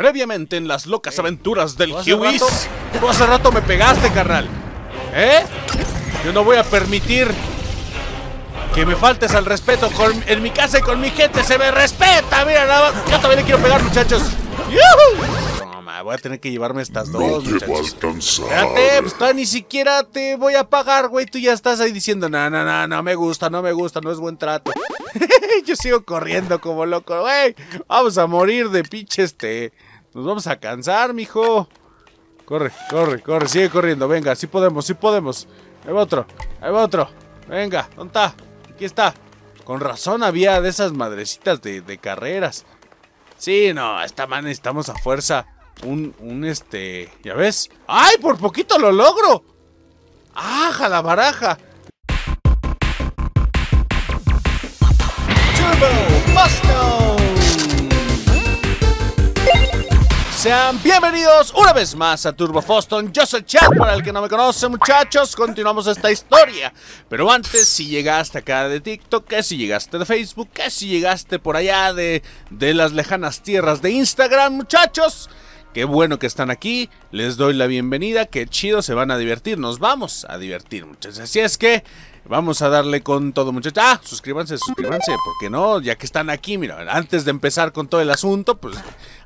Previamente en las locas eh, aventuras del Hueys. Tú hace rato me pegaste, carnal. ¿Eh? Yo no voy a permitir que me faltes al respeto. en mi casa y con mi gente se me respeta. Mira, nada más. Yo también le quiero pegar, muchachos. ¡Yuhu! voy a tener que llevarme estas dos. No te Espérate, pues ni siquiera te voy a pagar, güey. Tú ya estás ahí diciendo, no, no, no, no me gusta, no me gusta, no es buen trato. Yo sigo corriendo como loco, güey. Vamos a morir de pinche este. Nos vamos a cansar, mijo. Corre, corre, corre. Sigue corriendo. Venga, sí podemos, sí podemos. Ahí otro. Ahí otro. Venga, ¿dónde está? Aquí está. Con razón había de esas madrecitas de, carreras. Sí, no, esta man necesitamos a fuerza. Un, un este... ¿Ya ves? ¡Ay, por poquito lo logro! ¡Aja, la baraja! Turbo Busto! Sean bienvenidos una vez más a Turbo Foston. Yo soy Chad, para el que no me conoce, muchachos. Continuamos esta historia. Pero antes, si llegaste acá de TikTok, que si llegaste de Facebook, que si llegaste por allá de, de las lejanas tierras de Instagram, muchachos. Qué bueno que están aquí. Les doy la bienvenida. Qué chido, se van a divertir. Nos vamos a divertir, muchachos. Así es que Vamos a darle con todo, muchachos. Ah, suscríbanse, suscríbanse, porque no, ya que están aquí, mira, antes de empezar con todo el asunto, pues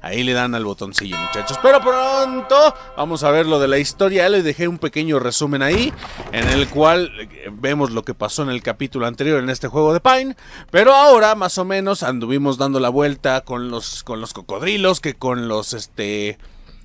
ahí le dan al botoncillo, muchachos. Pero pronto vamos a ver lo de la historia. Les dejé un pequeño resumen ahí, en el cual eh, vemos lo que pasó en el capítulo anterior en este juego de Pine. Pero ahora, más o menos, anduvimos dando la vuelta con los, con los cocodrilos, que con los, este,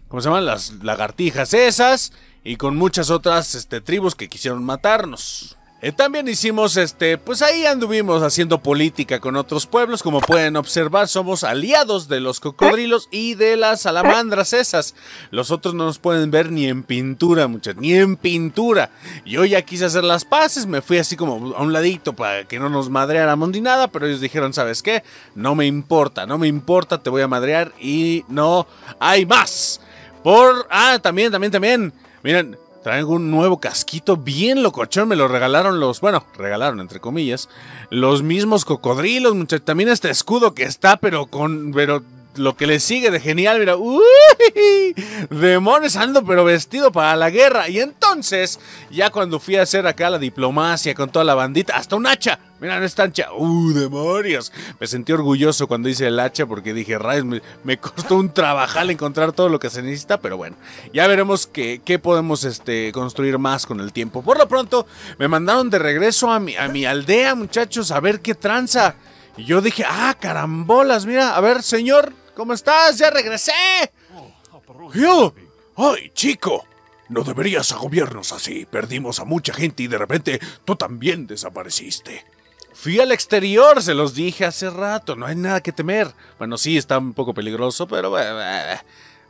¿cómo se llaman? Las lagartijas esas. Y con muchas otras este, tribus que quisieron matarnos. Eh, también hicimos, este, pues ahí anduvimos haciendo política con otros pueblos. Como pueden observar, somos aliados de los cocodrilos y de las salamandras esas. Los otros no nos pueden ver ni en pintura, muchachos, ni en pintura. Yo ya quise hacer las paces, me fui así como a un ladito para que no nos madreáramos ni nada, pero ellos dijeron, ¿sabes qué? No me importa, no me importa, te voy a madrear y no hay más. Por... Ah, también, también, también. Miren, traigo un nuevo casquito bien locochón. Me lo regalaron los. Bueno, regalaron entre comillas. Los mismos cocodrilos, muchachos. También este escudo que está, pero con. Pero lo que le sigue de genial, mira. Uy, ando, pero vestido para la guerra. Y entonces, ya cuando fui a hacer acá la diplomacia con toda la bandita, hasta un hacha. Mira, no es tan ¡Uh, demonios! Me sentí orgulloso cuando hice el hacha porque dije, rayos, me, costó un trabajal encontrar todo lo que se necesita, pero bueno, ya veremos qué, podemos este, construir más con el tiempo. Por lo pronto, me mandaron de regreso a mi, a mi aldea, muchachos, a ver qué tranza. Y yo dije, ah, carambolas, mira, a ver, señor, ¿cómo estás? Ya regresé. Yo, ¡Ay, chico! No deberías agobiarnos así. Perdimos a mucha gente y de repente tú también desapareciste. Fui al exterior, se los dije hace rato, no hay nada que temer. Bueno, sí, está un poco peligroso, pero eh, eh, eh,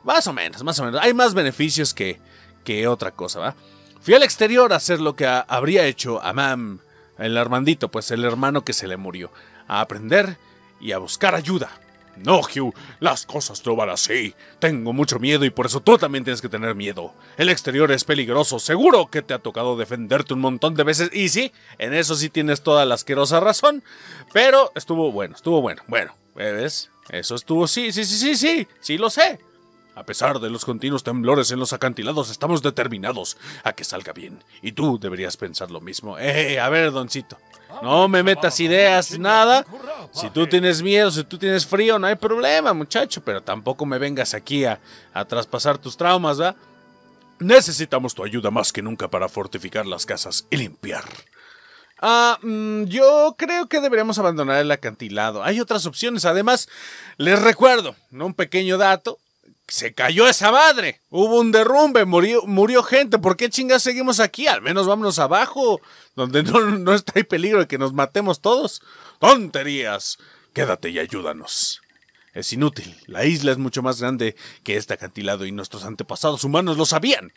más o menos, más o menos. Hay más beneficios que, que otra cosa, ¿va? Fui al exterior a hacer lo que habría hecho Amam, el Armandito, pues el hermano que se le murió, a aprender y a buscar ayuda. No, Hugh, las cosas no van así. Tengo mucho miedo y por eso tú también tienes que tener miedo. El exterior es peligroso, seguro que te ha tocado defenderte un montón de veces y sí, en eso sí tienes toda la asquerosa razón, pero estuvo bueno, estuvo bueno. Bueno, ¿ves? Eso estuvo, sí, sí, sí, sí, sí, sí, lo sé. A pesar de los continuos temblores en los acantilados, estamos determinados a que salga bien. Y tú deberías pensar lo mismo. Eh, eh, eh, a ver, doncito. No me metas ideas, nada. Si tú tienes miedo, si tú tienes frío, no hay problema, muchacho. Pero tampoco me vengas aquí a, traspasar tus traumas, ¿va? Necesitamos tu ayuda más que nunca para fortificar las casas y limpiar. Ah, mm, yo creo que deberíamos abandonar el acantilado. Hay otras opciones. Además, les recuerdo, ¿no? un pequeño dato, se cayó esa madre. Hubo un derrumbe, murió, murió gente. ¿Por qué chingas seguimos aquí? Al menos vámonos abajo, donde no, no está el peligro de que nos matemos todos. ¡Tonterías! Quédate y ayúdanos. Es inútil. La isla es mucho más grande que este acantilado y nuestros antepasados humanos lo sabían.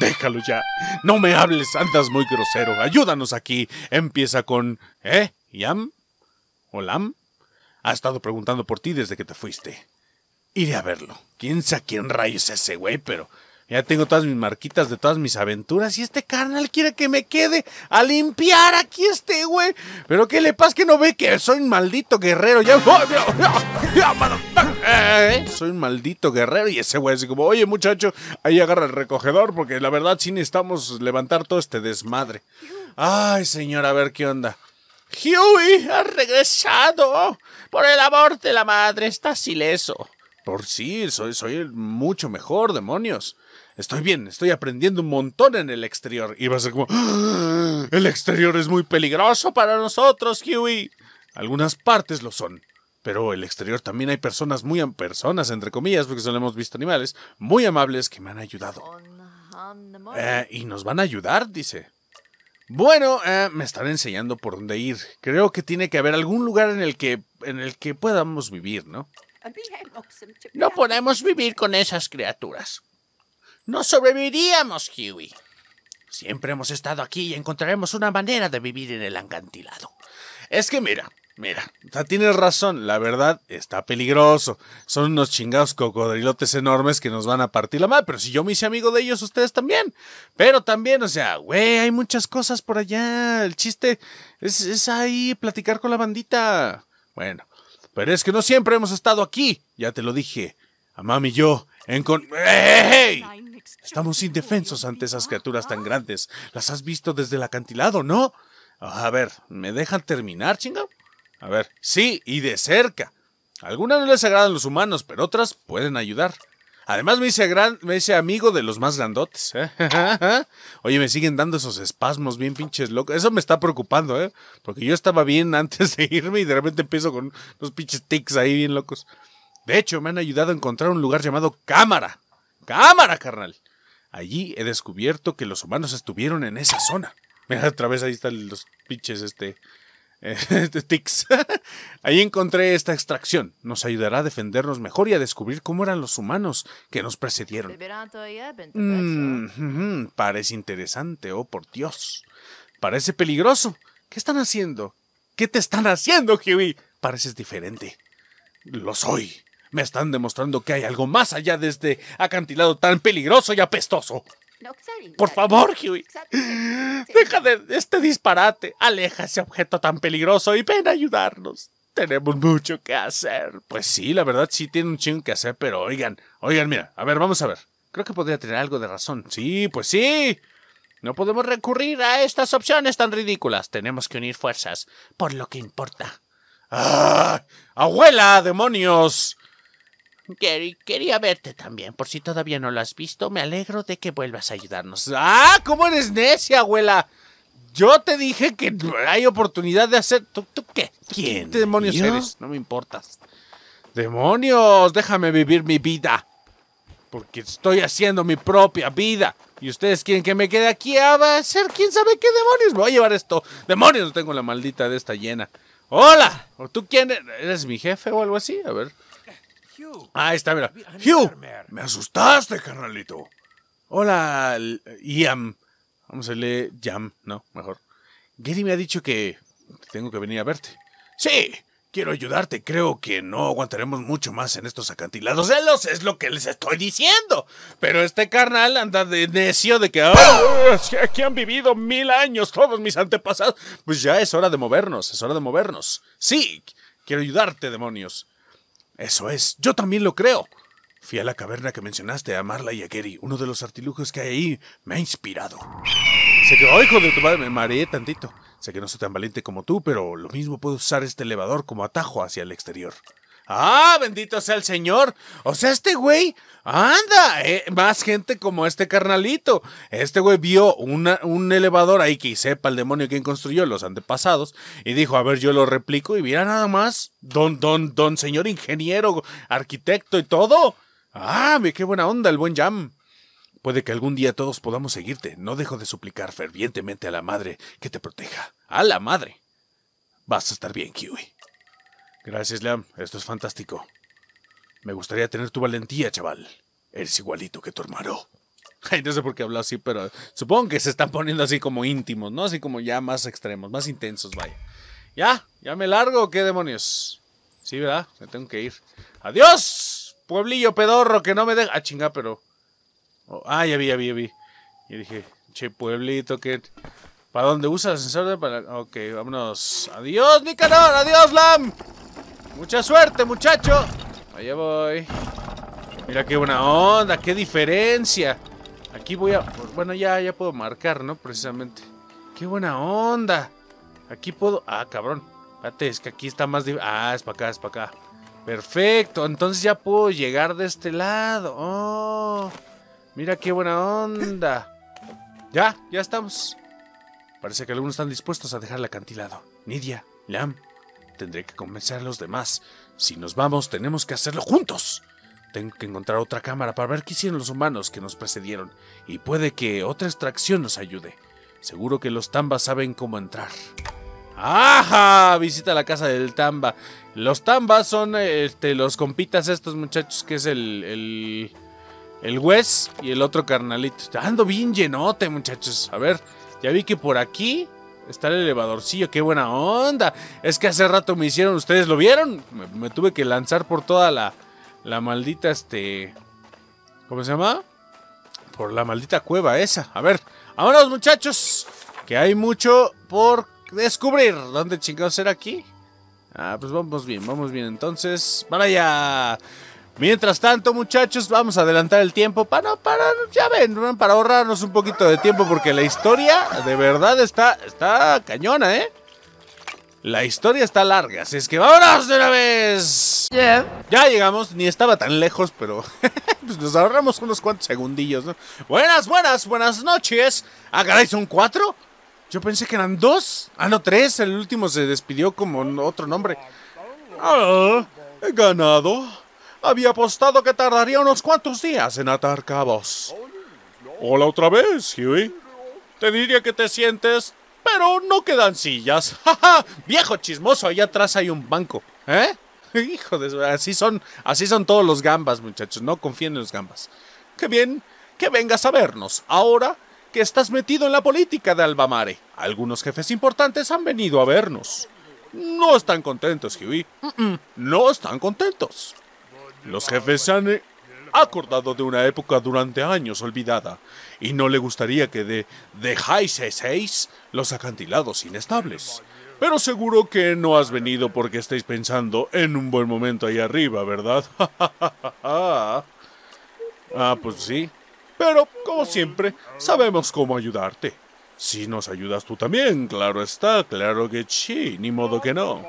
Déjalo ya. No me hables, andas muy grosero. Ayúdanos aquí. Empieza con... ¿Eh? ¿Yam? ¿Holam? Ha estado preguntando por ti desde que te fuiste iré a verlo. Quién sabe quién rayos es ese güey, pero ya tengo todas mis marquitas de todas mis aventuras y este carnal quiere que me quede a limpiar aquí este güey. Pero qué le pasa que no ve que soy un maldito guerrero. Ya, ¿Eh? soy un maldito guerrero y ese güey así como, oye muchacho, ahí agarra el recogedor porque la verdad sí necesitamos levantar todo este desmadre. Ay señor, a ver qué onda. Huey ha regresado. Por el amor de la madre, estás ileso por sí, soy, soy mucho mejor, demonios. Estoy bien, estoy aprendiendo un montón en el exterior. Y va a ser como, ah, el exterior es muy peligroso para nosotros, Huey. Algunas partes lo son. Pero el exterior también hay personas muy personas, entre comillas, porque solo hemos visto animales, muy amables que me han ayudado. Oh, um, eh, y nos van a ayudar, dice. Bueno, eh, me están enseñando por dónde ir. Creo que tiene que haber algún lugar en el que, en el que podamos vivir, ¿no? No podemos vivir con esas criaturas. No sobreviviríamos, Huey. Siempre hemos estado aquí y encontraremos una manera de vivir en el acantilado. Es que mira, mira, tienes razón, la verdad está peligroso. Son unos chingados cocodrilotes enormes que nos van a partir la madre, pero si yo me hice amigo de ellos, ustedes también. Pero también, o sea, güey, hay muchas cosas por allá. El chiste es, es ahí, platicar con la bandita. Bueno, pero es que no siempre hemos estado aquí. Ya te lo dije. A mami y yo, en con... Estamos indefensos ante esas criaturas tan grandes. Las has visto desde el acantilado, ¿no? A ver, ¿me dejan terminar, chingado? A ver, sí, y de cerca. Algunas no les agradan los humanos, pero otras pueden ayudar. Además me hice, gran, me amigo de los más grandotes. ¿eh? Oye, me siguen dando esos espasmos bien pinches locos. Eso me está preocupando, ¿eh? Porque yo estaba bien antes de irme y de repente empiezo con unos pinches tics ahí bien locos. De hecho, me han ayudado a encontrar un lugar llamado Cámara. Cámara, carnal. Allí he descubierto que los humanos estuvieron en esa zona. Mira, otra vez ahí están los pinches este, tics. Ahí encontré esta extracción. Nos ayudará a defendernos mejor y a descubrir cómo eran los humanos que nos precedieron. Mm, parece interesante, oh por Dios. Parece peligroso. ¿Qué están haciendo? ¿Qué te están haciendo, Huey? Pareces diferente. Lo soy. Me están demostrando que hay algo más allá de este acantilado tan peligroso y apestoso. Por favor, Huey. Deja de este disparate. Aleja ese objeto tan peligroso y ven a ayudarnos. Tenemos mucho que hacer. Pues sí, la verdad sí tiene un chingo que hacer, pero oigan, oigan, mira, a ver, vamos a ver. Creo que podría tener algo de razón. Sí, pues sí. No podemos recurrir a estas opciones tan ridículas. Tenemos que unir fuerzas por lo que importa. ¡Ah! ¡Abuela, demonios! quería verte también. Por si todavía no lo has visto, me alegro de que vuelvas a ayudarnos. ¡Ah! ¿Cómo eres necia, abuela? Yo te dije que hay oportunidad de hacer. ¿Tú, qué? ¿Quién? ¿Qué demonios eres? No me importas. ¡Demonios! Déjame vivir mi vida. Porque estoy haciendo mi propia vida. Y ustedes quieren que me quede aquí a hacer quién sabe qué demonios. Me voy a llevar esto. ¡Demonios! Tengo la maldita de esta llena. ¡Hola! ¿O tú quién eres? ¿Eres mi jefe o algo así? A ver. ¡Ahí está, mira. Hugh, me asustaste, carnalito. Hola, Iam. Vamos a leer Jam, ¿no? Mejor. Gary me ha dicho que tengo que venir a verte. Sí, quiero ayudarte. Creo que no aguantaremos mucho más en estos acantilados celos. Es lo que les estoy diciendo. Pero este carnal anda de necio de que... Ah, aquí han vivido mil años todos mis antepasados. Pues ya es hora de movernos, es hora de movernos. Sí, quiero ayudarte, demonios. Eso es, yo también lo creo. Fui a la caverna que mencionaste a Marla y a Gary. Uno de los artilugios que hay ahí me ha inspirado. Sé que, oh, hijo de tu madre, me mareé tantito. Sé que no soy tan valiente como tú, pero lo mismo puedo usar este elevador como atajo hacia el exterior. Ah, bendito sea el Señor. O sea, este güey Anda, eh, más gente como este carnalito. Este güey vio un elevador ahí que sepa el demonio quién construyó los antepasados y dijo, a ver, yo lo replico y mira nada más, don, don, don señor ingeniero, arquitecto y todo. Ah, qué buena onda el buen Jam. Puede que algún día todos podamos seguirte. No dejo de suplicar fervientemente a la madre que te proteja. A la madre. Vas a estar bien, Kiwi. Gracias, Lam. Esto es fantástico. Me gustaría tener tu valentía, chaval. Eres igualito que tu hermano. Ay, no sé por qué habla así, pero supongo que se están poniendo así como íntimos, ¿no? Así como ya más extremos, más intensos, vaya. Ya, ya me largo, ¿qué demonios? Sí, ¿verdad? Me tengo que ir. ¡Adiós! Pueblillo pedorro que no me deja. Ah, chinga, pero. Oh, ah, ya vi, ya vi, ya vi. Y dije, che, pueblito, que. ¿Para dónde usas el ascensor? Eh? para... Ok, vámonos. ¡Adiós, Nicanor! ¡Adiós, Lam! Mucha suerte, muchacho. Allá voy. Mira qué buena onda, qué diferencia. Aquí voy a... Bueno, ya, ya puedo marcar, ¿no? Precisamente. Qué buena onda. Aquí puedo... Ah, cabrón. Espérate, es que aquí está más... Ah, es para acá, es para acá. Perfecto, entonces ya puedo llegar de este lado. Oh, mira qué buena onda. Ya, ya estamos. Parece que algunos están dispuestos a dejar el acantilado. Nidia, Lam, Tendré que convencer a los demás. Si nos vamos, tenemos que hacerlo juntos. Tengo que encontrar otra cámara para ver qué hicieron los humanos que nos precedieron, y puede que otra extracción nos ayude. Seguro que los tambas saben cómo entrar. ¡Ajá! Visita la casa del Tamba. Los tambas son este, los compitas estos muchachos que es el, el, el Wes y el otro carnalito. Ando bien llenote muchachos. A ver, ya vi que por aquí Está el elevadorcillo, qué buena onda. Es que hace rato me hicieron, ¿ustedes lo vieron? Me, tuve que lanzar por toda la, la maldita, este... ¿Cómo se llama? Por la maldita cueva esa. A ver, vámonos muchachos, que hay mucho por descubrir. ¿Dónde chingados era aquí? Ah, pues vamos bien, vamos bien. Entonces, para allá. Mientras tanto, muchachos, vamos a adelantar el tiempo para, para ya ven, para ahorrarnos un poquito de tiempo porque la historia de verdad está, está cañona, ¿eh? La historia está larga, así es que vámonos de una vez. Ya llegamos, ni estaba tan lejos, pero pues, nos ahorramos unos cuantos segundillos, ¿no? Buenas, buenas, buenas noches. Ah, caray, ¿son cuatro? Yo pensé que eran dos. Ah, no, tres. El último se despidió como otro nombre. Ah, he ganado. Había apostado que tardaría unos cuantos días en atar cabos. Hola otra vez, Huey. Te diría que te sientes, pero no quedan sillas. ¡Ja, Viejo chismoso, allá atrás hay un banco. ¿Eh? Hijo de... Así son, así son todos los gambas, muchachos. No confíen en los gambas. Qué bien que vengas a vernos. Ahora que estás metido en la política de Albamare. Algunos jefes importantes han venido a vernos. No están contentos, Huey. No están contentos. Los jefes han acordado de una época durante años olvidada y no le gustaría que de dejáis seis los acantilados inestables. Pero seguro que no has venido porque estáis pensando en un buen momento ahí arriba, ¿verdad? ah, pues sí. Pero, como siempre, sabemos cómo ayudarte. Si nos ayudas tú también, claro está, claro que sí, ni modo que no.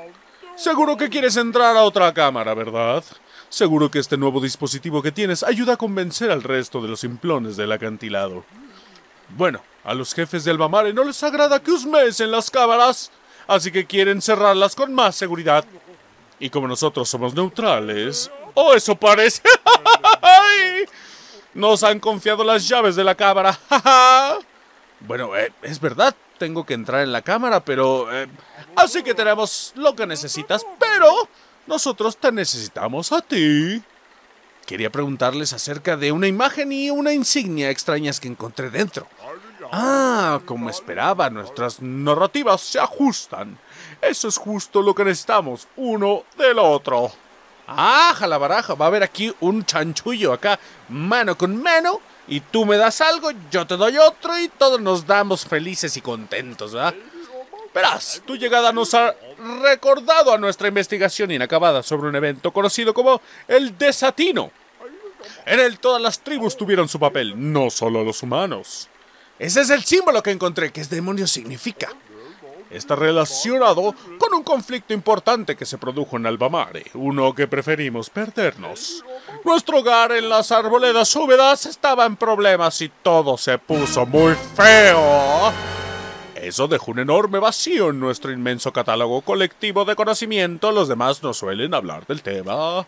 Seguro que quieres entrar a otra cámara, ¿verdad? Seguro que este nuevo dispositivo que tienes ayuda a convencer al resto de los simplones del acantilado. Bueno, a los jefes de Albamare no les agrada que en las cámaras, así que quieren cerrarlas con más seguridad. Y como nosotros somos neutrales... ¡Oh, eso parece! Nos han confiado las llaves de la cámara. bueno, eh, es verdad, tengo que entrar en la cámara, pero... Eh, así que tenemos lo que necesitas, pero... Nosotros te necesitamos a ti. Quería preguntarles acerca de una imagen y una insignia extrañas que encontré dentro. Ah, como esperaba, nuestras narrativas se ajustan. Eso es justo lo que necesitamos, uno del otro. Ah, jalabaraja, va a haber aquí un chanchullo acá, mano con mano, y tú me das algo, yo te doy otro y todos nos damos felices y contentos, ¿verdad? Verás, tu llegada nos ha recordado a nuestra investigación inacabada sobre un evento conocido como el desatino. En él todas las tribus tuvieron su papel, no solo los humanos. Ese es el símbolo que encontré, que es demonio significa. Está relacionado con un conflicto importante que se produjo en Albamare, uno que preferimos perdernos. Nuestro hogar en las arboledas húmedas estaba en problemas y todo se puso muy feo. Eso dejó un enorme vacío en nuestro inmenso catálogo colectivo de conocimiento. Los demás no suelen hablar del tema.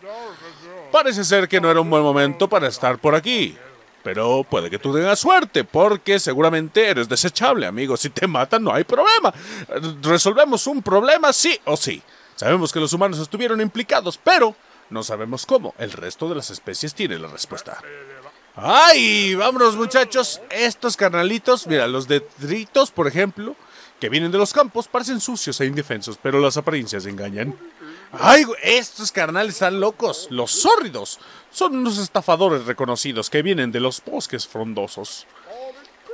Parece ser que no era un buen momento para estar por aquí. Pero puede que tú tengas suerte, porque seguramente eres desechable, amigo. Si te matan, no hay problema. Resolvemos un problema sí o sí. Sabemos que los humanos estuvieron implicados, pero no sabemos cómo. El resto de las especies tiene la respuesta. ¡Ay! Vámonos muchachos. Estos carnalitos, mira, los detritos, por ejemplo, que vienen de los campos, parecen sucios e indefensos, pero las apariencias engañan. ¡Ay! Estos carnales están locos. Los sórridos. Son unos estafadores reconocidos que vienen de los bosques frondosos.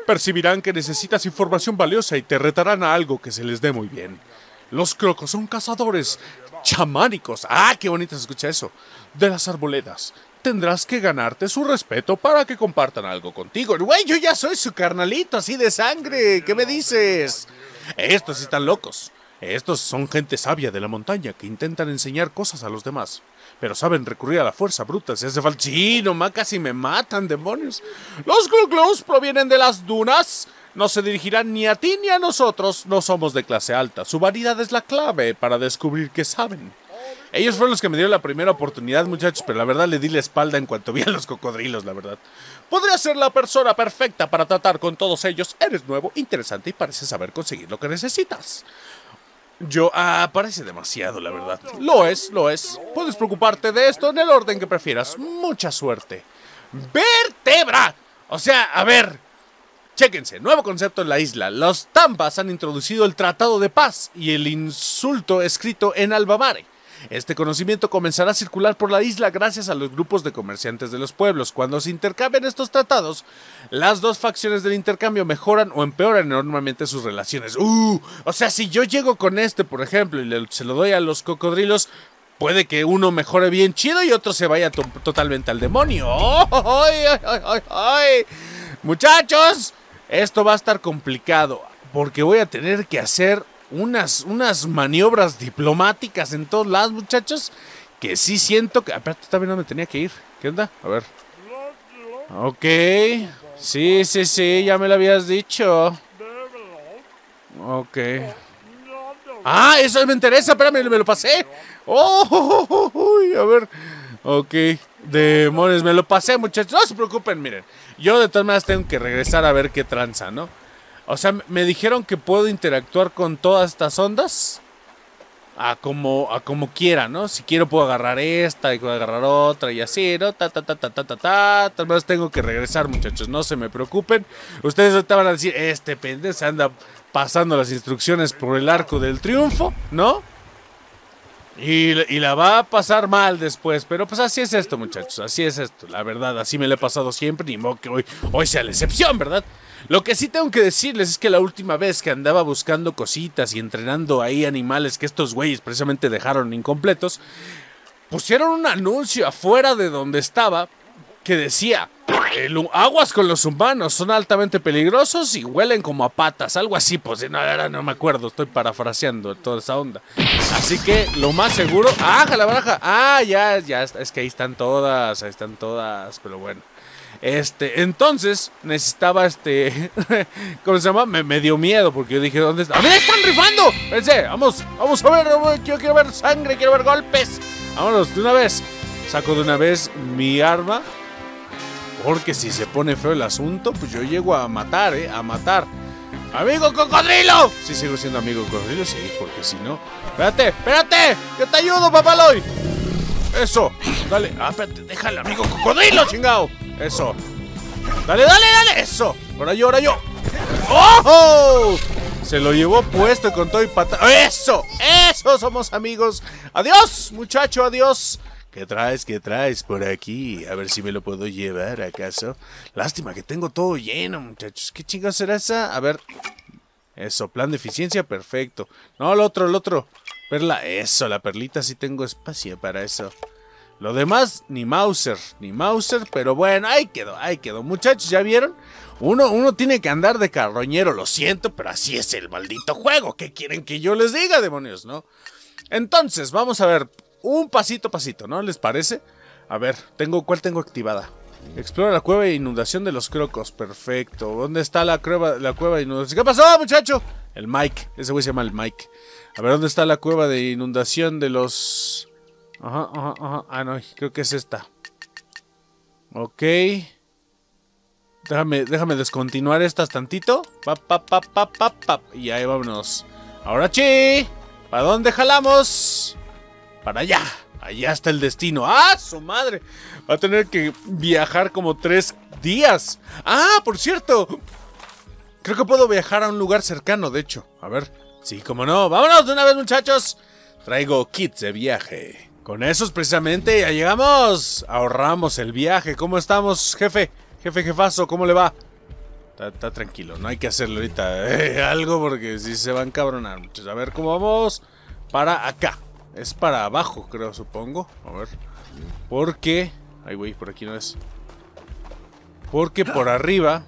Percibirán que necesitas información valiosa y te retarán a algo que se les dé muy bien. Los crocos son cazadores chamánicos. ¡Ah, qué bonito se escucha eso! De las arboledas tendrás que ganarte su respeto para que compartan algo contigo. Güey, yo ya soy su carnalito así de sangre. ¿Qué me dices? Estos están locos. Estos son gente sabia de la montaña que intentan enseñar cosas a los demás. Pero saben recurrir a la fuerza bruta si hace falta. Sí, nomás casi me matan, demonios. Los Gluglus provienen de las dunas. No se dirigirán ni a ti ni a nosotros. No somos de clase alta. Su variedad es la clave para descubrir qué saben. Ellos fueron los que me dieron la primera oportunidad, muchachos, pero la verdad le di la espalda en cuanto vi a los cocodrilos, la verdad. Podría ser la persona perfecta para tratar con todos ellos. Eres nuevo, interesante y parece saber conseguir lo que necesitas. Yo, ah, parece demasiado, la verdad. Lo es, lo es. Puedes preocuparte de esto en el orden que prefieras. Mucha suerte. ¡Vertebra! O sea, a ver. Chéquense, nuevo concepto en la isla. Los Tampas han introducido el Tratado de Paz y el insulto escrito en Albamare. Este conocimiento comenzará a circular por la isla gracias a los grupos de comerciantes de los pueblos. Cuando se intercambian estos tratados, las dos facciones del intercambio mejoran o empeoran enormemente sus relaciones. ¡Uh! O sea, si yo llego con este, por ejemplo, y se lo doy a los cocodrilos, puede que uno mejore bien chido y otro se vaya totalmente al demonio. ay, Muchachos, esto va a estar complicado porque voy a tener que hacer unas, unas maniobras diplomáticas en todos lados, muchachos, que sí siento que... tú también no me tenía que ir. ¿Qué onda? A ver. Ok. Sí, sí, sí, ya me lo habías dicho. Ok. Ah, eso me interesa, espérame, me lo pasé. Oh, a ver. Ok, demonios, me lo pasé, muchachos. No se preocupen, miren. Yo de todas maneras tengo que regresar a ver qué tranza, ¿no? O sea, me dijeron que puedo interactuar con todas estas ondas a como, a como quiera, ¿no? Si quiero puedo agarrar esta y puedo agarrar otra y así, ¿no? Ta, ta, ta, ta, ta, ta, ta. Tal vez tengo que regresar, muchachos, no se me preocupen. Ustedes estaban van a decir, este pendejo se anda pasando las instrucciones por el arco del triunfo, ¿no? Y, la va a pasar mal después, pero pues así es esto, muchachos, así es esto, la verdad, así me lo he pasado siempre, ni modo que hoy, hoy sea la excepción, ¿verdad? Lo que sí tengo que decirles es que la última vez que andaba buscando cositas y entrenando ahí animales que estos güeyes precisamente dejaron incompletos, pusieron un anuncio afuera de donde estaba que decía, aguas con los humanos, son altamente peligrosos y huelen como a patas, algo así, pues no, no me acuerdo, estoy parafraseando toda esa onda. Así que lo más seguro, ¡ah, la ¡Ah, ya, ya! Es que ahí están todas, ahí están todas, pero bueno. Este, entonces necesitaba este. ¿Cómo se llama? Me, dio miedo porque yo dije, ¿dónde está? me están rifando! Pensé, vamos, vamos a ver, yo quiero ver sangre, quiero ver golpes. Vámonos, de una vez. Saco de una vez mi arma. Porque si se pone feo el asunto, pues yo llego a matar, ¿eh? A matar. ¡Amigo cocodrilo! Sí, sigo siendo amigo cocodrilo, sí, porque si no. Espérate, espérate, que te ayudo, papaloy. Eso, dale, ah, espérate, déjale, amigo cocodrilo, chingado. Eso. Dale, dale, dale. Eso. Ahora yo, ahora yo. ¡Oh! Se lo llevó puesto con todo y pata. ¡Eso! ¡Eso! Somos amigos. ¡Adiós, muchacho! ¡Adiós! ¿Qué traes? ¿Qué traes por aquí? A ver si me lo puedo llevar, ¿acaso? Lástima que tengo todo lleno, muchachos. ¿Qué chinga será esa? A ver. Eso, plan de eficiencia, perfecto. No, el otro, el otro. Perla, eso, la perlita si tengo espacio para eso. Lo demás, ni Mauser, ni Mauser, pero bueno, ahí quedó, ahí quedó. Muchachos, ¿ya vieron? Uno, uno tiene que andar de carroñero, lo siento, pero así es el maldito juego. ¿Qué quieren que yo les diga, demonios, no? Entonces, vamos a ver, un pasito pasito, ¿no? ¿Les parece? A ver, tengo, ¿cuál tengo activada? Explora la cueva de inundación de los crocos. Perfecto. ¿Dónde está la cueva, la cueva de inundación? ¿Qué pasó, muchacho? El Mike. Ese güey se llama el Mike. A ver, ¿dónde está la cueva de inundación de los Ajá, ajá, ajá. Ah, no, creo que es esta. Ok. Déjame, déjame descontinuar estas tantito. Pa, pa, pa, pa, pa, pa. Y ahí vámonos. Ahora sí. ¿Para dónde jalamos? Para allá. Allá está el destino. ¡Ah, su madre! Va a tener que viajar como tres días. ¡Ah, por cierto! Creo que puedo viajar a un lugar cercano, de hecho. A ver. Sí, como no. ¡Vámonos de una vez, muchachos! Traigo kits de viaje. Con esos precisamente ya llegamos. Ahorramos el viaje. ¿Cómo estamos, jefe? Jefe, jefazo, ¿cómo le va? Está, tranquilo, no hay que hacerle ahorita eh, algo porque si se van a A ver cómo vamos para acá. Es para abajo, creo, supongo. A ver. Porque... Ay, güey, por aquí no es. Porque por arriba...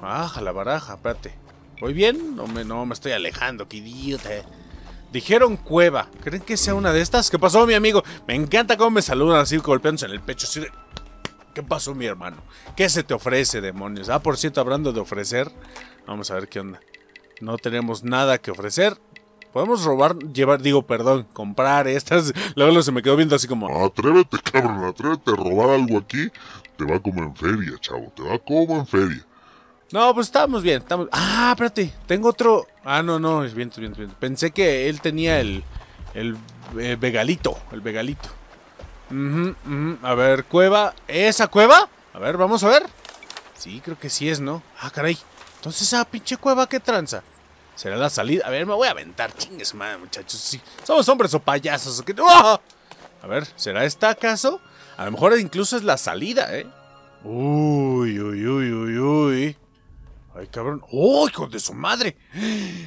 Baja ah, la baraja, espérate. ¿Voy bien? No me, no, me estoy alejando, qué idiota. Dijeron cueva. ¿Creen que sea una de estas? ¿Qué pasó, mi amigo? Me encanta cómo me saludan así golpeándose en el pecho. ¿Qué pasó, mi hermano? ¿Qué se te ofrece, demonios? Ah, por cierto, hablando de ofrecer. Vamos a ver qué onda. No tenemos nada que ofrecer. Podemos robar, llevar, digo, perdón, comprar estas. Luego se me quedó viendo así como. Atrévete, cabrón, atrévete a robar algo aquí. Te va como en feria, chavo. Te va como en feria. No, pues estamos bien. Estamos... Ah, espérate. Tengo otro. Ah, no, no. Es bien, es bien, bien. Pensé que él tenía el. El eh, vegalito. El vegalito. A ver, cueva. ¿Esa cueva? A ver, vamos a ver. Sí, creo que sí es, ¿no? Ah, caray. Entonces, esa pinche cueva, ¿qué tranza? ¿Será la salida? A ver, me voy a aventar. Chingues, madre, muchachos. Sí. Somos hombres o payasos. A ver, ¿será esta acaso? A lo mejor incluso es la salida, ¿eh? Uy, uy, uy, uy, uy. Ay, cabrón. ¡Oh, hijo de su madre!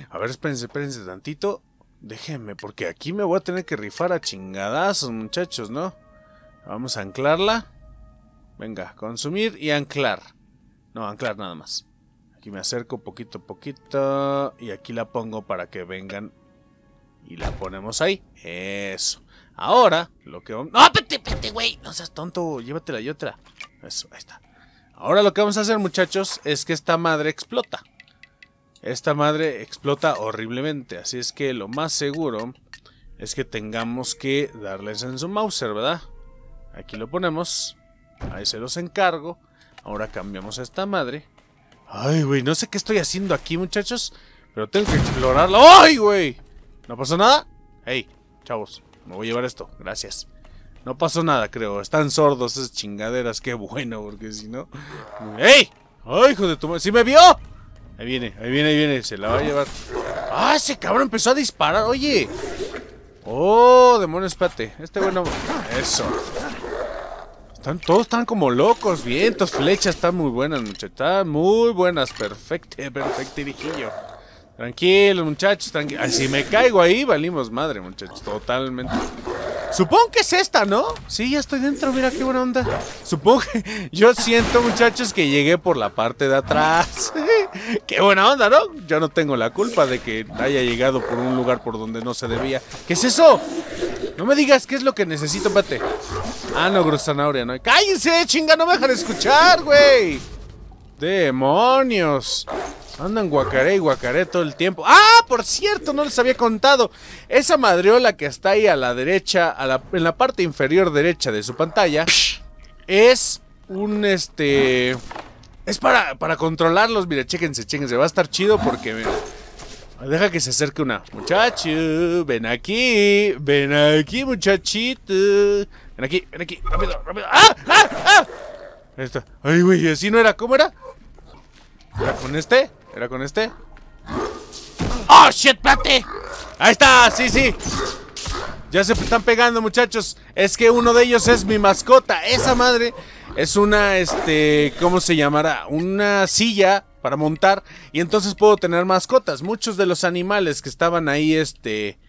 A ver, espérense, espérense tantito. Déjenme, porque aquí me voy a tener que rifar a chingadazos, muchachos, ¿no? Vamos a anclarla. Venga, consumir y anclar. No, anclar nada más. Aquí me acerco poquito a poquito. Y aquí la pongo para que vengan. Y la ponemos ahí. Eso. Ahora, lo que vamos... ¡No, pete, pete, güey! No seas tonto. Llévatela y otra. Eso, ahí está. Ahora lo que vamos a hacer, muchachos, es que esta madre explota. Esta madre explota horriblemente. Así es que lo más seguro es que tengamos que darles en su Mauser, ¿verdad? Aquí lo ponemos. Ahí se los encargo. Ahora cambiamos a esta madre. Ay, güey, no sé qué estoy haciendo aquí, muchachos. Pero tengo que explorarlo. ¡Ay, güey! ¿No pasó nada? Hey, chavos, me voy a llevar esto. Gracias. No pasó nada, creo. Están sordos esas chingaderas. Qué bueno, porque si no... ¡Ey! ¡Ay, hijo de tu madre! ¡Sí me vio! Ahí viene, ahí viene, ahí viene. Se la va a llevar. ¡Ah, ese cabrón empezó a disparar! ¡Oye! ¡Oh, demonio, espate! Este bueno... ¡Eso! Están, todos están como locos. Vientos, flechas. Están muy buenas, muchachos. Están muy buenas. Perfecto, perfecto, hijillo. Tranquilos, muchachos. Tranqui si me caigo ahí, valimos madre, muchachos. Totalmente. Supongo que es esta, ¿no? Sí, ya estoy dentro, mira qué buena onda. Supongo que... Yo siento, muchachos, que llegué por la parte de atrás. qué buena onda, ¿no? Yo no tengo la culpa de que haya llegado por un lugar por donde no se debía. ¿Qué es eso? No me digas qué es lo que necesito, pate. Ah, no, Grosanauria no. ¡Cállense, chinga! No me dejan escuchar, güey. ¡Demonios! Andan guacaré y guacaré todo el tiempo. ¡Ah! Por cierto, no les había contado. Esa madriola que está ahí a la derecha, en la parte inferior derecha de su pantalla, es un este... Es para, para controlarlos. Mira, chéquense, chéquense. Va a estar chido porque... deja que se acerque una. Muchacho, ven aquí. Ven aquí, muchachito. Ven aquí, ven aquí. Rápido, rápido. ¡Ah! ¡Ah! ¡Ah! Ahí está. Ay, güey, así no era. ¿Cómo era? ¿Era con este? ¿Era con este? ¡Oh, shit, plate! ¡Ahí está! ¡Sí, sí! Ya se están pegando, muchachos. Es que uno de ellos es mi mascota. Esa madre es una, este, ¿cómo se llamará? Una silla para montar. Y entonces puedo tener mascotas. Muchos de los animales que estaban ahí, este,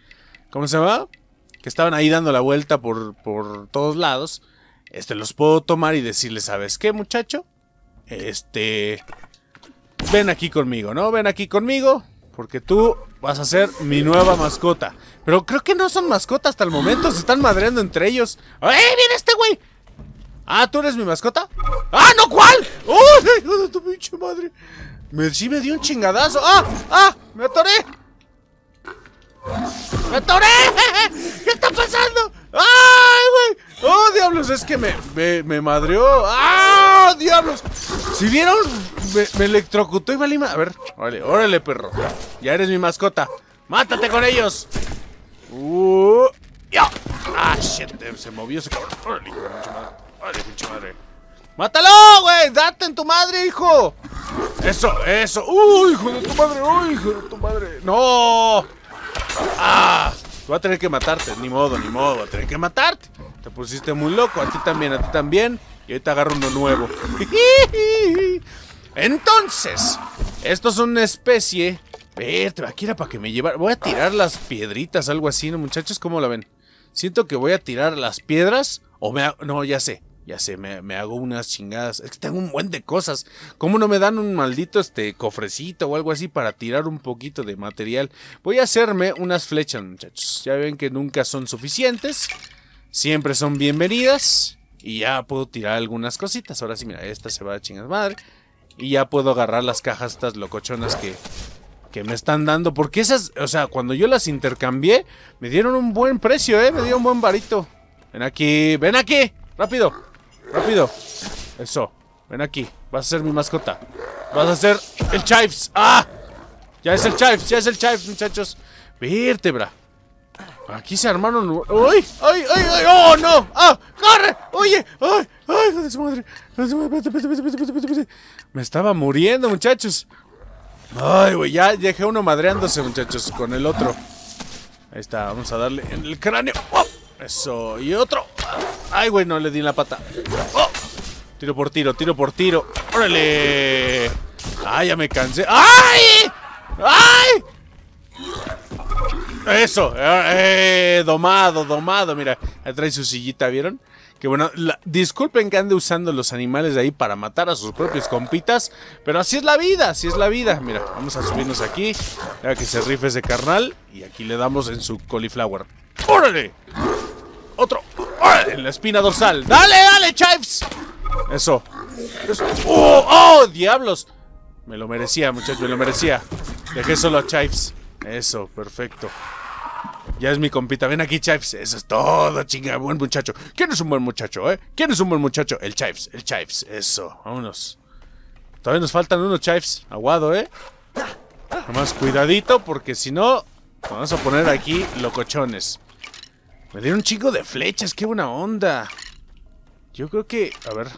¿cómo se llama? Que estaban ahí dando la vuelta por, por todos lados. Este, los puedo tomar y decirles, ¿sabes qué, muchacho? Este, ven aquí conmigo, ¿no? Ven aquí conmigo, porque tú vas a ser mi nueva mascota. Pero creo que no son mascotas hasta el momento, se están madreando entre ellos. ¡Eh, viene este güey! Ah, ¿tú eres mi mascota? ¡Ah, no, cuál! ¡Uy! hijo de tu pinche madre! Me, sí me dio un chingadazo. ¡Ah! ¡Ah! ¡Me atoré! ¡Me atoré! ¿Qué está pasando? ¡Ay, güey! ¡Oh, diablos! Es que me, me, madreó. ¡Ah, diablos! Si vieron, me, electrocutó y valima. A ver, órale, órale, perro. Ya eres mi mascota. ¡Mátate con ellos! ¡Uh! ¡Ya! ¡Ah, shit! Eh, se movió ese cabrón. ¡Órale, pinche madre! ¡Órale, pinche madre! ¡Mátalo, güey! ¡Date en tu madre, hijo! Eso, eso. ¡Uy, hijo de tu madre! ¡Uy, hijo de tu madre! ¡No! ¡Ah! Voy a tener que matarte, ni modo, ni modo, voy a tener que matarte. Te pusiste muy loco, a ti también, a ti también. Y ahorita agarro uno nuevo. Entonces, esto es una especie... Vete, aquí era para que me llevara... Voy a tirar las piedritas, algo así, ¿no, muchachos? ¿Cómo la ven? Siento que voy a tirar las piedras o me... No, ya sé. Ya sé, me, hago unas chingadas. Es que tengo un buen de cosas. ¿Cómo no me dan un maldito este cofrecito o algo así para tirar un poquito de material? Voy a hacerme unas flechas, muchachos. Ya ven que nunca son suficientes. Siempre son bienvenidas. Y ya puedo tirar algunas cositas. Ahora sí, mira, esta se va a chingar madre. Y ya puedo agarrar las cajas estas locochonas que, que me están dando. Porque esas, o sea, cuando yo las intercambié, me dieron un buen precio, ¿eh? Me dio un buen varito. Ven aquí, ven aquí, rápido. ¡Rápido! Eso. Ven aquí. Vas a ser mi mascota. Vas a ser el Chives. ¡Ah! Ya es el Chives, ya es el Chives, muchachos. Vértebra. Aquí se armaron... ¡Uy! ¡Ay, ay, ay! ¡Oh, no! ¡Ah! ¡Corre! ¡Oye! ¡Ay! ¡Ay! ¡Joder su madre! Me estaba muriendo, muchachos. Ay, güey, ya dejé uno madreándose, muchachos, con el otro. Ahí está, vamos a darle en el cráneo. ¡Oh! Eso, y otro. Ay, güey, no le di en la pata. ¡Oh! Tiro por tiro, tiro por tiro. ¡Órale! ¡Ay, ah, ya me cansé! ¡Ay! ¡Ay! Eso, eh, domado, domado, mira, trae su sillita, ¿vieron? Que bueno, disculpen que ande usando los animales de ahí para matar a sus propios compitas, pero así es la vida, así es la vida. Mira, vamos a subirnos aquí, ya que se rife ese carnal, y aquí le damos en su cauliflower. ¡Órale! Otro. En la espina dorsal. ¡Dale, dale, Chives! Eso. ¡Oh! ¡Oh, diablos! Me lo merecía, muchachos, me lo merecía. Dejé solo a Chives. Eso, perfecto. Ya es mi compita. Ven aquí, Chives. Eso es todo, chinga. Buen muchacho. ¿Quién es un buen muchacho, eh? ¿Quién es un buen muchacho? El Chives, el Chives. Eso, vámonos. Todavía nos faltan unos Chives. Aguado, eh. Nada más cuidadito, porque si no, vamos a poner aquí locochones. Me dieron un chingo de flechas, qué buena onda. Yo creo que... A ver.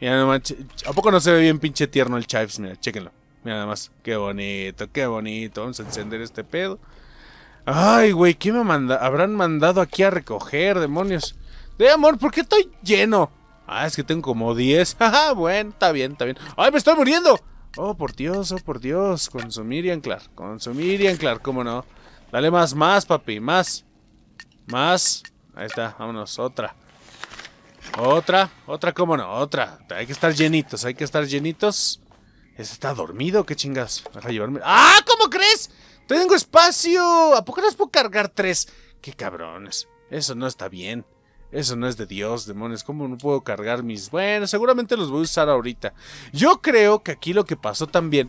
Mira nomás. ¿A poco no se ve bien pinche tierno el Chives? Mira, chéquenlo. Mira nada más. Qué bonito, qué bonito. Vamos a encender este pedo. Ay, güey, ¿qué me manda habrán mandado aquí a recoger, demonios? De amor, ¿por qué estoy lleno? Ah, es que tengo como 10. Ajá, bueno, está bien, está bien. ¡Ay, me estoy muriendo! Oh, por Dios, oh, por Dios. Consumir y anclar. Consumir y anclar, ¿cómo no? Dale más, más, papi, más. Más. Ahí está, vámonos, otra. Otra, otra, cómo no, otra. Hay que estar llenitos, hay que estar llenitos. ¿Ese está dormido? ¿Qué chingas? a llevarme. ¡Ah! ¿Cómo crees? ¡Tengo espacio! ¿A poco las puedo cargar tres? ¡Qué cabrones! Eso no está bien. Eso no es de Dios, demonios. ¿Cómo no puedo cargar mis...? Bueno, seguramente los voy a usar ahorita. Yo creo que aquí lo que pasó también...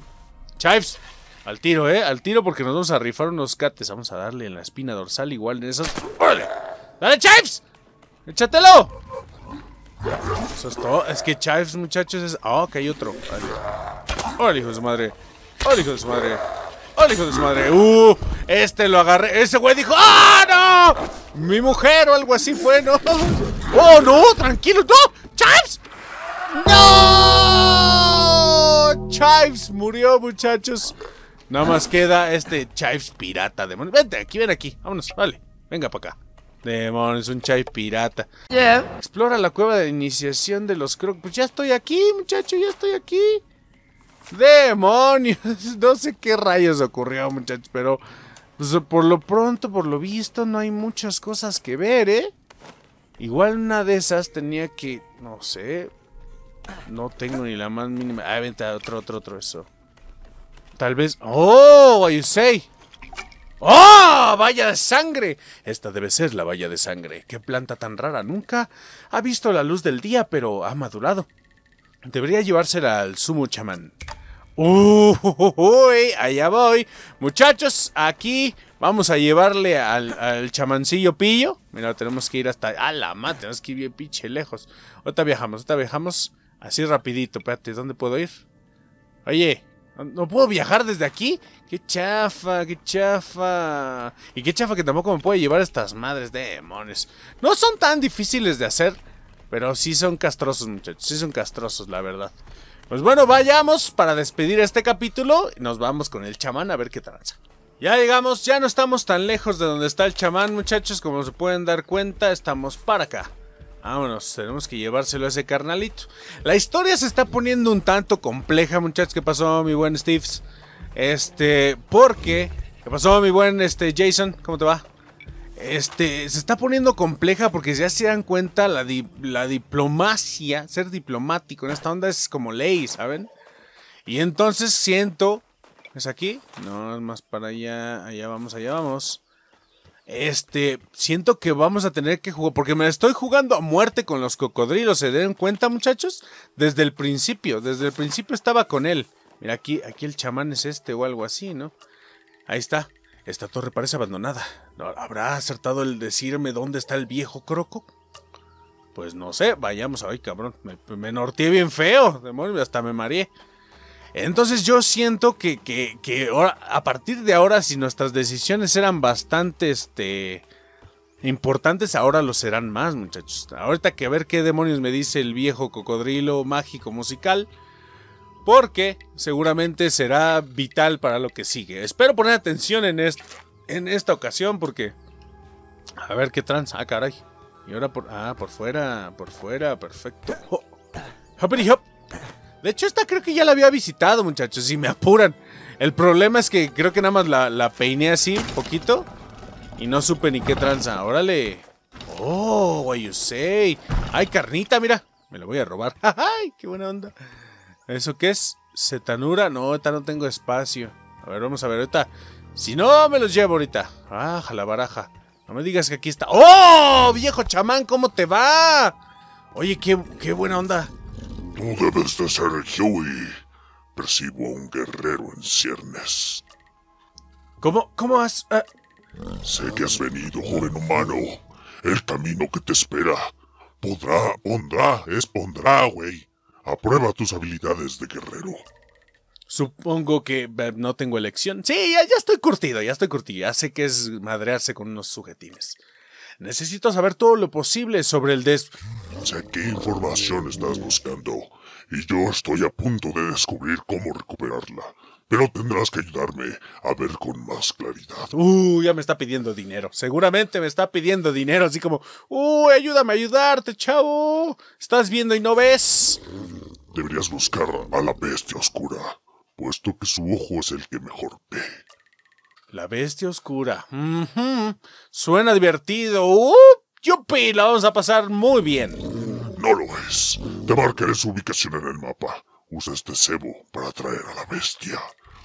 ¡Chives! Al tiro, ¿eh? Al tiro porque nos vamos a rifar unos cates. Vamos a darle en la espina dorsal igual de esos. ¡Órale! ¡Dale, Chives! ¡Échatelo! Eso es todo. Es que Chives, muchachos, es... Ah, oh, que hay otro. Vale. ¡Órale, hijo de su madre! ¡Órale, hijo de su madre! ¡Órale, hijo de su madre! ¡Uh! Este lo agarré. Ese güey dijo... ¡Ah, no! Mi mujer o algo así fue, ¿no? ¡Oh, no! ¡Tranquilo! ¡No! ¡Chives! ¡No! Chives murió, muchachos. Nada más queda este Chives pirata, demonio. Vente, aquí, ven aquí. Vámonos, vale. Venga para acá. Demonios, un chives pirata. Explora la cueva de iniciación de los Crocs. Pues ya estoy aquí, muchacho, ya estoy aquí. Demonios, no sé qué rayos ocurrió, muchachos, pero pues, por lo pronto, por lo visto, no hay muchas cosas que ver, ¿eh? Igual una de esas tenía que, no sé, no tengo ni la más mínima. Ah, vente, otro, otro, otro, eso. Tal vez... ¡Oh! What you say? ¡Oh! ¡Valla de sangre! Esta debe ser la valla de sangre. ¡Qué planta tan rara! Nunca ha visto la luz del día, pero ha madurado. Debería llevársela al sumo chamán. ¡Uy! ¡Allá voy! Muchachos, aquí vamos a llevarle al, al chamancillo pillo. Mira, tenemos que ir hasta... ¡A ¡Ah, la madre! Tenemos que ir bien pinche lejos. Ahorita viajamos, ahorita viajamos así rapidito. Espérate, ¿dónde puedo ir? Oye, no puedo viajar desde aquí. Qué chafa, qué chafa. Y qué chafa que tampoco me puede llevar estas madres demonios. No son tan difíciles de hacer, pero sí son castrosos, muchachos. Sí son castrosos, la verdad. Pues bueno, vayamos para despedir este capítulo. Y nos vamos con el chamán a ver qué tranza. Ya llegamos, ya no estamos tan lejos de donde está el chamán, muchachos. Como se pueden dar cuenta, estamos para acá. Vámonos, tenemos que llevárselo a ese carnalito. La historia se está poniendo un tanto compleja, muchachos. ¿Qué pasó, mi buen Steve? Este, porque... ¿Qué pasó, mi buen este, Jason? ¿Cómo te va? Este, se está poniendo compleja porque ya se dan cuenta la, la diplomacia, ser diplomático en esta onda es como ley, ¿saben? Y entonces siento... ¿Es aquí? No, es más para allá. Allá vamos, allá vamos. Este, siento que vamos a tener que jugar, porque me estoy jugando a muerte con los cocodrilos, ¿se den cuenta muchachos? Desde el principio, desde el principio estaba con él. Mira, aquí, aquí el chamán es este o algo así, ¿no? Ahí está. Esta torre parece abandonada. ¿Habrá acertado el decirme dónde está el viejo croco? Pues no sé, vayamos. Ay, cabrón, me, me norteé bien feo. Demonio, hasta me mareé. Entonces yo siento que, ahora, a partir de ahora, si nuestras decisiones eran bastante este, importantes, ahora lo serán más, muchachos. Ahorita que a ver qué demonios me dice el viejo cocodrilo mágico musical. Porque seguramente será vital para lo que sigue. Espero poner atención en, en esta ocasión porque... A ver qué tranza. Ah, caray. Y ahora por... Ah, por fuera, por fuera, perfecto. Oh. hop. De hecho, esta creo que ya la había visitado, muchachos, si me apuran. El problema es que creo que nada más la, la peiné así, un poquito. Y no supe ni qué tranza. Órale. Oh, what you say. Ay, carnita, mira. Me la voy a robar. Ay, qué buena onda. ¿Eso qué es? ¿Setanura? No, ahorita no tengo espacio. A ver, vamos a ver ahorita. Si no, me los llevo ahorita. Ah, la baraja. No me digas que aquí está. ¡Oh! Viejo chamán, ¿cómo te va? Oye, qué, qué buena onda. Tú debes de ser Huey. Percibo a un guerrero en ciernes. ¿Cómo? ¿Cómo has...? Eh? Sé que has venido, joven humano. El camino que te espera. Podrá, pondrá, expondrá, güey. Aprueba tus habilidades de guerrero. Supongo que no tengo elección. Sí, ya, ya estoy curtido, ya estoy curtido. Ya sé que es madrearse con unos sujetines. Necesito saber todo lo posible sobre el des... qué información estás buscando, y yo estoy a punto de descubrir cómo recuperarla. Pero tendrás que ayudarme a ver con más claridad. Uh, ya me está pidiendo dinero. Seguramente me está pidiendo dinero, así como, uh, ayúdame a ayudarte, chavo. Estás viendo y no ves. Deberías buscar a la bestia oscura, puesto que su ojo es el que mejor ve. La bestia oscura. Suena divertido. ¡Uh! ¡Yupi! La vamos a pasar muy bien. No lo es. Te marcaré su ubicación en el mapa. Usa este cebo para atraer a la bestia.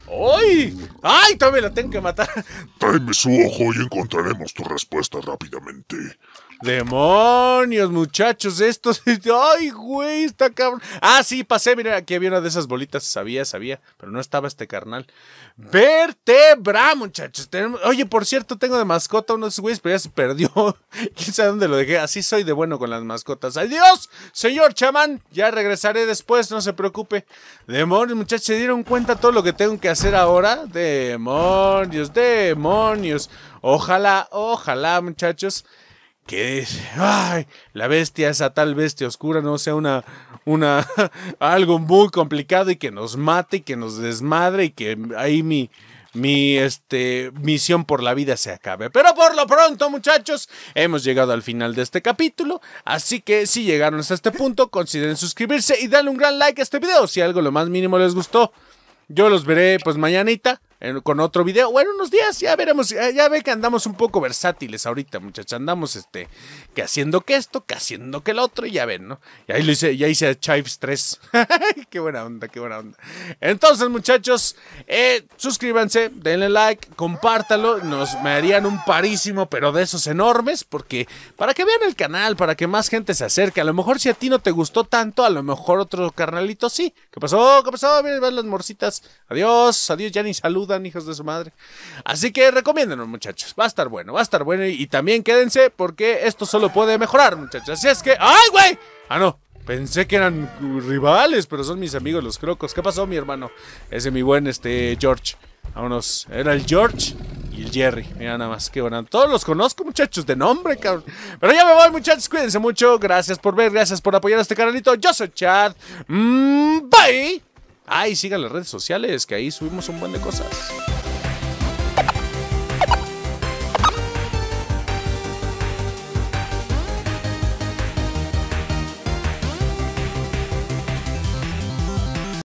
¡Ay! ¡Ay! Todavía la tengo que matar. Tráeme su ojo y encontraremos tu respuesta rápidamente. Demonios, muchachos, esto Ay, güey, está cabrón. Ah, sí, pasé. Mira, aquí había una de esas bolitas. Sabía, sabía, pero no estaba este carnal. Vertebra, muchachos. Oye, por cierto, tengo de mascota unos güeyes, pero ya se perdió. Quién sabe dónde lo dejé. Así soy de bueno con las mascotas. Adiós, señor chamán. Ya regresaré después, no se preocupe. Demonios, muchachos, ¿se dieron cuenta todo lo que tengo que hacer ahora? Demonios, demonios. Ojalá, ojalá, muchachos que es, ay, la bestia, esa tal bestia oscura, no sea una, una, algo muy complicado y que nos mate y que nos desmadre y que ahí mi, mi este, misión por la vida se acabe. Pero por lo pronto, muchachos, hemos llegado al final de este capítulo. Así que si llegaron hasta este punto, consideren suscribirse y darle un gran like a este video si algo lo más mínimo les gustó. Yo los veré pues mañanita con otro video. Bueno, unos días ya veremos. Ya, ve que andamos un poco versátiles ahorita, muchachos. Andamos este, que haciendo que esto, que haciendo que el otro, y ya ven, ¿no? Y ahí lo hice, ya hice Chives 3. qué buena onda, qué buena onda. Entonces, muchachos, eh, suscríbanse, denle like, compártalo. Nos me harían un parísimo, pero de esos enormes, porque para que vean el canal, para que más gente se acerque. A lo mejor si a ti no te gustó tanto, a lo mejor otro carnalito sí. ¿Qué pasó? ¿Qué pasó? ver las morcitas. Adiós, adiós, ni saludos dan hijos de su madre. Así que recomiéndenos, muchachos. Va a estar bueno, va a estar bueno. Y, también quédense porque esto solo puede mejorar, muchachos. Así es que... ¡Ay, güey! Ah, no. Pensé que eran rivales, pero son mis amigos los crocos. ¿Qué pasó, mi hermano? Ese mi buen este George. Vámonos. Era el George y el Jerry. Mira nada más, qué bueno. Todos los conozco, muchachos, de nombre, cabrón. Pero ya me voy, muchachos. Cuídense mucho. Gracias por ver, gracias por apoyar a este canalito. Yo soy Chad. Mm, bye. Ay, sigan las redes sociales, que ahí subimos un buen de cosas.